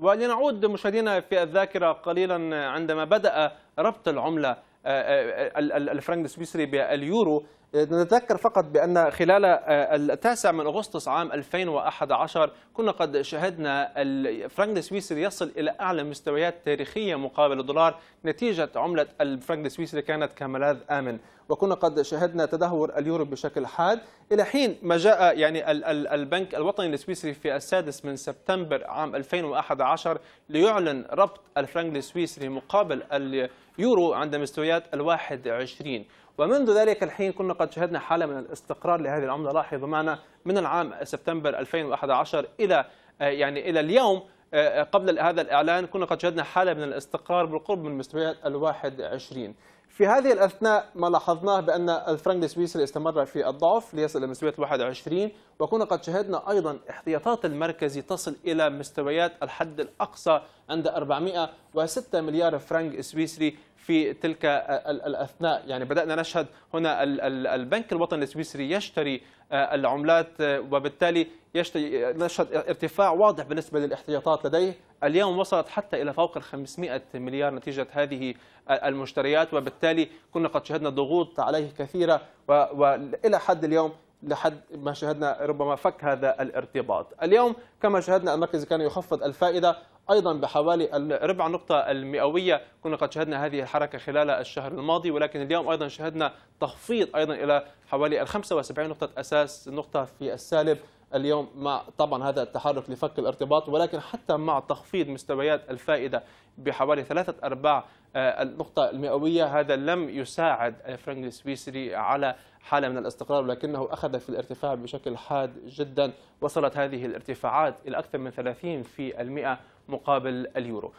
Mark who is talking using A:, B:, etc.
A: ولنعود مشاهدينا في الذاكرة قليلا عندما بدأ ربط العملة آه، آه، آه، الفرنك السويسري باليورو نتذكر فقط بأن خلال التاسع من أغسطس عام 2011 كنا قد شهدنا الفرنك السويسري يصل إلى أعلى مستويات تاريخية مقابل الدولار نتيجة عملة الفرنك السويسري كانت كملاذ آمن وكنا قد شهدنا تدهور اليورو بشكل حاد إلى حين ما جاء يعني البنك الوطني السويسري في السادس من سبتمبر عام 2011 ليعلن ربط الفرنك السويسري مقابل يورو عند مستويات الواحد عشرين ومنذ ذلك الحين كنا قد شهدنا حالة من الاستقرار لهذه العملة لاحظوا معنا من العام سبتمبر 2011 إلى آه، يعني إلى اليوم آه، آه، قبل هذا الإعلان كنا قد شهدنا حالة من الاستقرار بالقرب من مستويات الواحد عشرين في هذه الأثناء ما لاحظناه بأن الفرنك السويسري استمر في الضعف ليصل إلى مستويات 21 وكنا قد شهدنا أيضا احتياطات المركزي تصل إلى مستويات الحد الأقصى عند 406 مليار فرنك سويسري في تلك الأثناء يعني بدأنا نشهد هنا البنك الوطني السويسري يشتري آه، العملات آه، وبالتالي يشتري آه، نشهد ارتفاع واضح بالنسبة للاحتياطات لديه اليوم وصلت حتى إلى فوق ال 500 مليار نتيجة هذه المشتريات وبالتالي كنا قد شهدنا ضغوط عليه كثيرة وإلى حد اليوم لحد ما شهدنا ربما فك هذا الارتباط اليوم كما شهدنا المركز كان يخفض الفائدة ايضا بحوالي ربع نقطه المئويه كنا قد شهدنا هذه الحركه خلال الشهر الماضي ولكن اليوم ايضا شهدنا تخفيض ايضا الى حوالي ال 75 نقطه اساس نقطه في السالب اليوم مع طبعا هذا التحرك لفك الارتباط ولكن حتى مع تخفيض مستويات الفائده بحوالي ثلاثه ارباع آه، النقطه المئويه هذا لم يساعد الفرنك آه، السويسري على حاله من الاستقرار ولكنه اخذ في الارتفاع بشكل حاد جدا وصلت هذه الارتفاعات الى اكثر من 30% مقابل اليورو